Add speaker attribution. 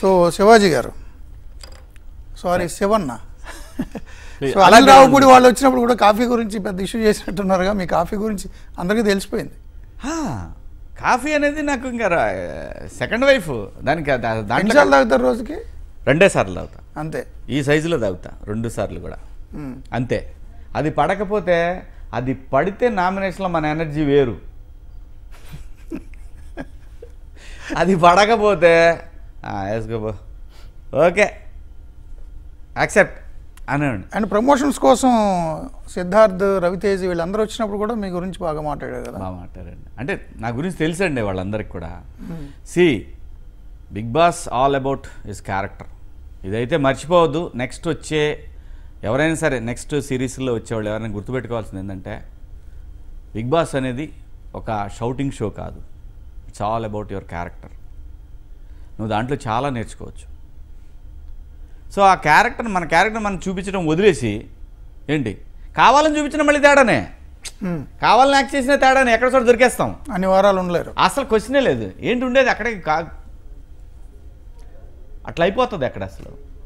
Speaker 1: So Shivaji గారు sorry Shivanna so Anil Ravipudi వాళ్ళు వచ్చినప్పుడు కూడా కాఫీ గురించి పెద్ద ఇష్యూ చేసినట్టున్నారుగా మీ కాఫీ గురించి అందరికీ తెలిసిపోయింది కాఫీ అనేది నాకు ఇంకా సెకండ్ వైఫ్ దానికి దాంట్లో తాగుతారు రోజుకి రెండే సార్లు తాగుతా అంతే ఈ సైజులో తాగుతా రెండు సార్లు కూడా hmm. అంతే అది పడకపోతే అది పడితే నామినేషన్లో మన ఎనర్జీ వేరు అది పడకపోతే వేసుకోబో ఓకే యాక్సెప్ట్ అనండి అండ్ ప్రమోషన్స్ కోసం సిద్ధార్థ్ రవితేజ్ వీళ్ళందరూ వచ్చినప్పుడు కూడా మీ గురించి బాగా మాట్లాడారు కదా బాగా మాట్లాడండి అంటే నా గురించి తెలుసండి వాళ్ళందరికి కూడా see Bigg Boss all about his character ఇదైతే మర్చిపోవద్దు నెక్స్ట్ వచ్చే ఎవరైనా సరే నెక్స్ట్ సిరీస్లో వచ్చేవాళ్ళు ఎవరైనా గుర్తుపెట్టుకోవాల్సింది ఏంటంటే బిగ్ బాస్ అనేది ఒక షౌటింగ్ షో కాదు it's all about your character నువ్వు దాంట్లో చాలా నేర్చుకోవచ్చు సో ఆ క్యారెక్టర్ మన క్యారెక్టర్ మనం చూపించడం వదిలేసి ఏంటి కావాలని చూపించిన మళ్ళీ తేడానే కావాలని యాక్ట్ చేసిన తేడానే ఎక్కడ చోట దొరికేస్తాం అన్ని వారాలు ఉండలేరు అసలు క్వశ్చనే లేదు ఏంటి ఉండేది అక్కడే కా అట్లా అయిపోతుంది అక్కడ అసలు